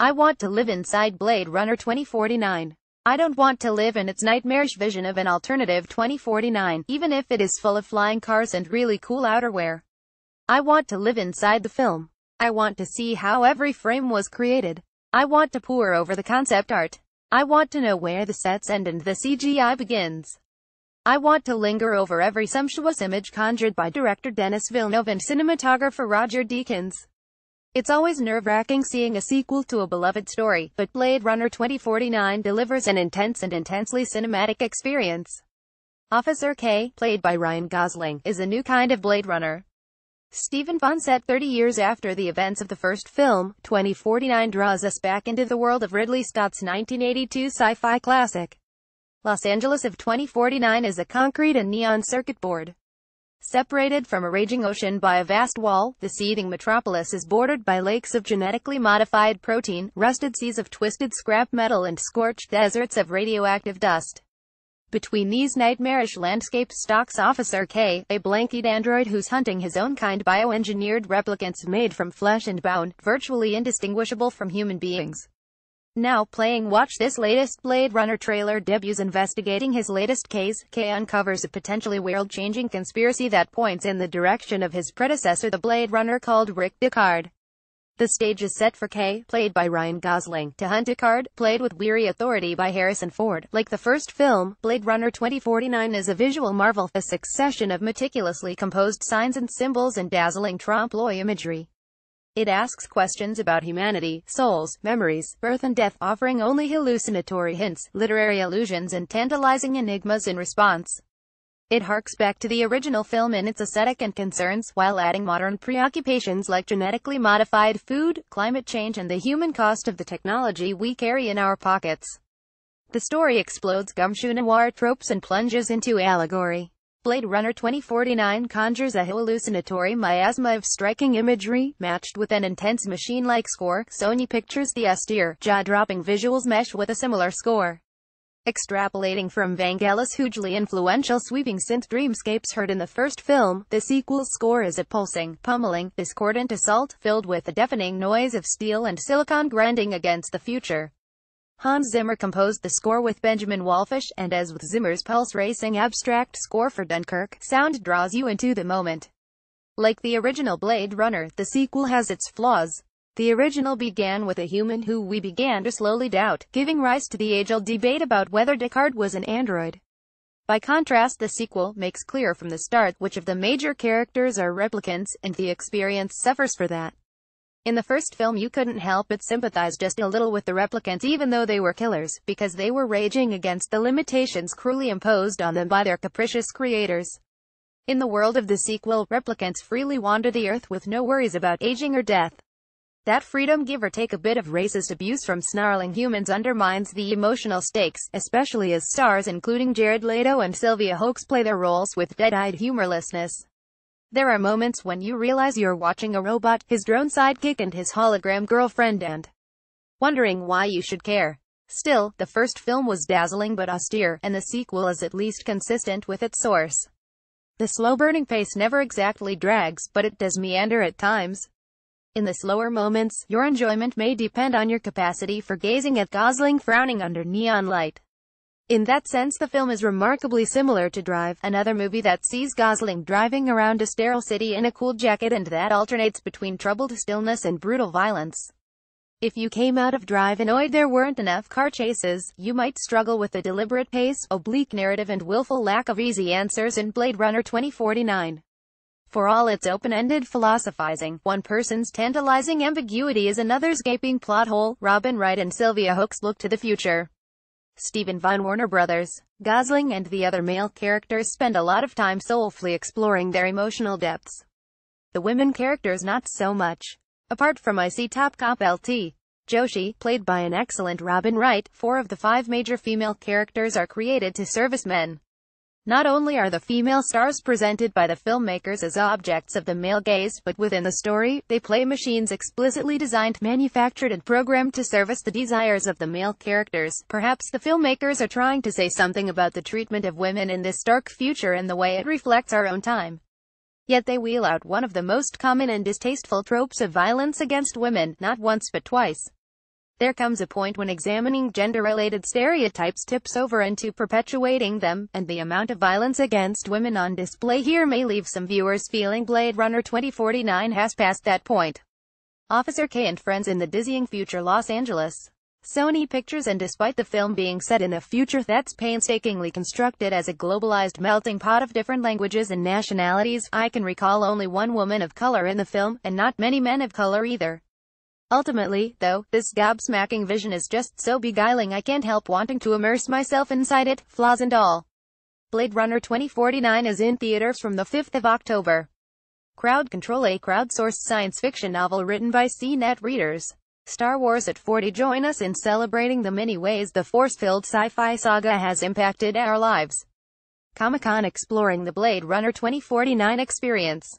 I want to live inside Blade Runner 2049. I don't want to live in its nightmarish vision of an alternative 2049, even if it is full of flying cars and really cool outerwear. I want to live inside the film. I want to see how every frame was created. I want to pore over the concept art. I want to know where the sets end and the CGI begins. I want to linger over every sumptuous image conjured by director Denis Villeneuve and cinematographer Roger Deakins. It's always nerve-wracking seeing a sequel to a beloved story, but Blade Runner 2049 delivers an intense and intensely cinematic experience. Officer K, played by Ryan Gosling, is a new kind of Blade Runner. Stephen Fonset 30 years after the events of the first film, 2049 draws us back into the world of Ridley Scott's 1982 sci-fi classic. Los Angeles of 2049 is a concrete and neon circuit board. Separated from a raging ocean by a vast wall, the seething metropolis is bordered by lakes of genetically modified protein, rusted seas of twisted scrap metal and scorched deserts of radioactive dust. Between these nightmarish landscapes stalks Officer K, a blankied android who's hunting his own kind bioengineered replicants made from flesh and bone, virtually indistinguishable from human beings. Now playing watch this latest Blade Runner trailer debuts investigating his latest case, K uncovers a potentially world-changing conspiracy that points in the direction of his predecessor the Blade Runner called Rick Deckard. The stage is set for K, played by Ryan Gosling, to hunt Deckard, played with weary authority by Harrison Ford. Like the first film, Blade Runner 2049 is a visual marvel, a succession of meticulously composed signs and symbols and dazzling trompe-l'oeil imagery. It asks questions about humanity, souls, memories, birth and death, offering only hallucinatory hints, literary allusions and tantalizing enigmas in response. It harks back to the original film in its aesthetic and concerns, while adding modern preoccupations like genetically modified food, climate change and the human cost of the technology we carry in our pockets. The story explodes gumshoe noir tropes and plunges into allegory. Blade Runner 2049 conjures a hallucinatory miasma of striking imagery, matched with an intense machine-like score. Sony pictures the austere, jaw-dropping visuals mesh with a similar score. Extrapolating from Vangelis' hugely influential sweeping synth dreamscapes heard in the first film, the sequel's score is a pulsing, pummeling, discordant assault, filled with the deafening noise of steel and silicon grinding against the future. Hans Zimmer composed the score with Benjamin Wallfisch, and as with Zimmer's pulse-racing abstract score for Dunkirk, sound draws you into the moment. Like the original Blade Runner, the sequel has its flaws. The original began with a human who we began to slowly doubt, giving rise to the age-old debate about whether Descartes was an android. By contrast the sequel makes clear from the start which of the major characters are replicants, and the experience suffers for that. In the first film you couldn't help but sympathize just a little with the replicants even though they were killers, because they were raging against the limitations cruelly imposed on them by their capricious creators. In the world of the sequel, replicants freely wander the earth with no worries about aging or death. That freedom give or take a bit of racist abuse from snarling humans undermines the emotional stakes, especially as stars including Jared Leto and Sylvia Hoax play their roles with dead-eyed humorlessness. There are moments when you realize you're watching a robot, his drone sidekick and his hologram girlfriend and wondering why you should care. Still, the first film was dazzling but austere, and the sequel is at least consistent with its source. The slow-burning pace never exactly drags, but it does meander at times. In the slower moments, your enjoyment may depend on your capacity for gazing at Gosling frowning under neon light. In that sense the film is remarkably similar to Drive, another movie that sees Gosling driving around a sterile city in a cool jacket and that alternates between troubled stillness and brutal violence. If you came out of Drive annoyed there weren't enough car chases, you might struggle with the deliberate pace, oblique narrative and willful lack of easy answers in Blade Runner 2049. For all its open-ended philosophizing, one person's tantalizing ambiguity is another's gaping plot hole, Robin Wright and Sylvia Hooks look to the future. Stephen von Warner Brothers, Gosling and the other male characters spend a lot of time soulfully exploring their emotional depths. The women characters not so much. Apart from IC Top Cop LT, Joshi, played by an excellent Robin Wright, four of the five major female characters are created to service men. Not only are the female stars presented by the filmmakers as objects of the male gaze, but within the story, they play machines explicitly designed, manufactured and programmed to service the desires of the male characters. Perhaps the filmmakers are trying to say something about the treatment of women in this dark future and the way it reflects our own time. Yet they wheel out one of the most common and distasteful tropes of violence against women, not once but twice. There comes a point when examining gender-related stereotypes tips over into perpetuating them, and the amount of violence against women on display here may leave some viewers feeling Blade Runner 2049 has passed that point. Officer K and Friends in the Dizzying Future Los Angeles Sony Pictures and despite the film being set in a future that's painstakingly constructed as a globalized melting pot of different languages and nationalities, I can recall only one woman of color in the film, and not many men of color either. Ultimately, though, this gobsmacking vision is just so beguiling I can't help wanting to immerse myself inside it, flaws and all. Blade Runner 2049 is in theaters from the 5th of October. Crowd Control A crowdsourced science fiction novel written by CNET readers. Star Wars at 40 Join us in celebrating the many ways the force-filled sci-fi saga has impacted our lives. Comic-Con exploring the Blade Runner 2049 experience.